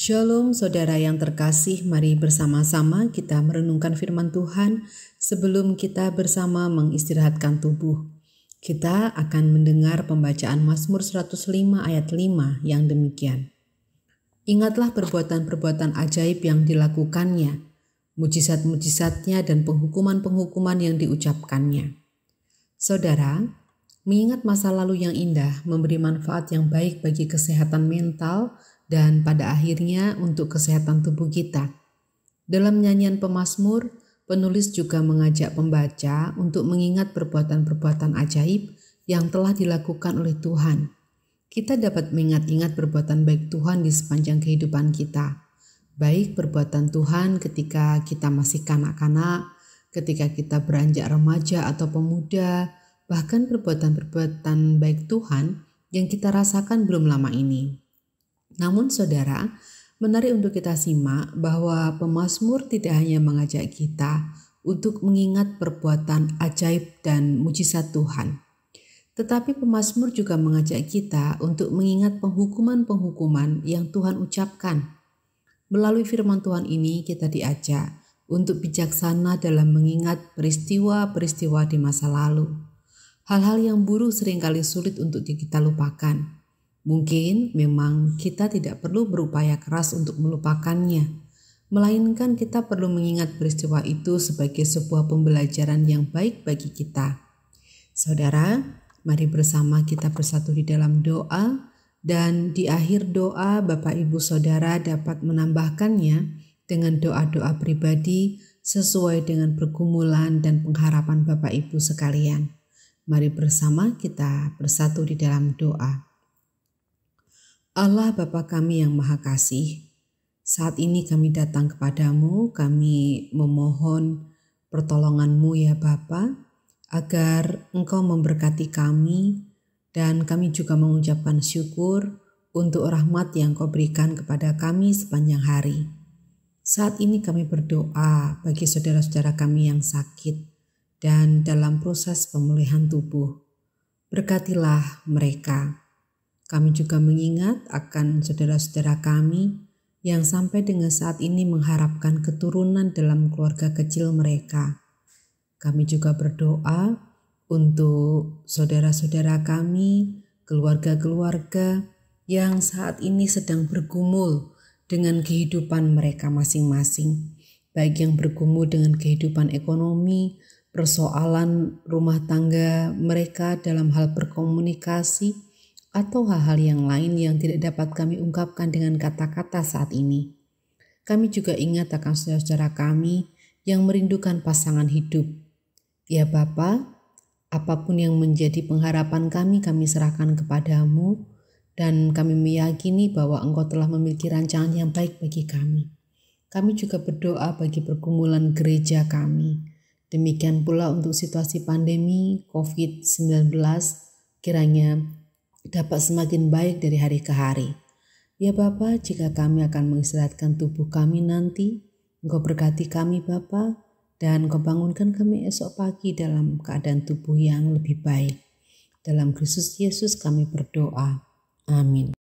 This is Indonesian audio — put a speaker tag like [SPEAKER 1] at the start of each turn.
[SPEAKER 1] Shalom saudara yang terkasih, mari bersama-sama kita merenungkan firman Tuhan sebelum kita bersama mengistirahatkan tubuh. Kita akan mendengar pembacaan Mazmur 105 ayat 5 yang demikian. Ingatlah perbuatan-perbuatan ajaib yang dilakukannya, mujizat-mujizatnya dan penghukuman-penghukuman yang diucapkannya. Saudara, mengingat masa lalu yang indah memberi manfaat yang baik bagi kesehatan mental, dan pada akhirnya untuk kesehatan tubuh kita. Dalam nyanyian Pemasmur, penulis juga mengajak pembaca untuk mengingat perbuatan-perbuatan ajaib yang telah dilakukan oleh Tuhan. Kita dapat mengingat-ingat perbuatan baik Tuhan di sepanjang kehidupan kita. Baik perbuatan Tuhan ketika kita masih kanak-kanak, ketika kita beranjak remaja atau pemuda, bahkan perbuatan-perbuatan baik Tuhan yang kita rasakan belum lama ini. Namun saudara, menarik untuk kita simak bahwa pemazmur tidak hanya mengajak kita untuk mengingat perbuatan ajaib dan mujizat Tuhan. Tetapi pemazmur juga mengajak kita untuk mengingat penghukuman-penghukuman yang Tuhan ucapkan. Melalui firman Tuhan ini kita diajak untuk bijaksana dalam mengingat peristiwa-peristiwa di masa lalu. Hal-hal yang buruk seringkali sulit untuk kita lupakan. Mungkin memang kita tidak perlu berupaya keras untuk melupakannya, melainkan kita perlu mengingat peristiwa itu sebagai sebuah pembelajaran yang baik bagi kita. Saudara, mari bersama kita bersatu di dalam doa dan di akhir doa Bapak Ibu Saudara dapat menambahkannya dengan doa-doa pribadi sesuai dengan pergumulan dan pengharapan Bapak Ibu sekalian. Mari bersama kita bersatu di dalam doa. Allah Bapa kami yang Maha Kasih, saat ini kami datang kepadamu, kami memohon pertolonganmu ya Bapa, agar Engkau memberkati kami dan kami juga mengucapkan syukur untuk rahmat yang kau berikan kepada kami sepanjang hari. Saat ini kami berdoa bagi saudara-saudara kami yang sakit dan dalam proses pemulihan tubuh. Berkatilah mereka kami juga mengingat akan saudara-saudara kami yang sampai dengan saat ini mengharapkan keturunan dalam keluarga kecil mereka. Kami juga berdoa untuk saudara-saudara kami, keluarga-keluarga yang saat ini sedang bergumul dengan kehidupan mereka masing-masing, baik yang bergumul dengan kehidupan ekonomi, persoalan rumah tangga mereka dalam hal berkomunikasi atau hal-hal yang lain yang tidak dapat kami ungkapkan dengan kata-kata saat ini. Kami juga ingat akan saudara-saudara kami yang merindukan pasangan hidup. Ya Bapa, apapun yang menjadi pengharapan kami, kami serahkan kepadamu dan kami meyakini bahwa engkau telah memiliki rancangan yang baik bagi kami. Kami juga berdoa bagi pergumulan gereja kami. Demikian pula untuk situasi pandemi COVID-19, kiranya dapat semakin baik dari hari ke hari. Ya Bapa, jika kami akan mengistirahatkan tubuh kami nanti, Engkau berkati kami Bapa, dan Engkau bangunkan kami esok pagi dalam keadaan tubuh yang lebih baik. Dalam Kristus Yesus kami berdoa. Amin.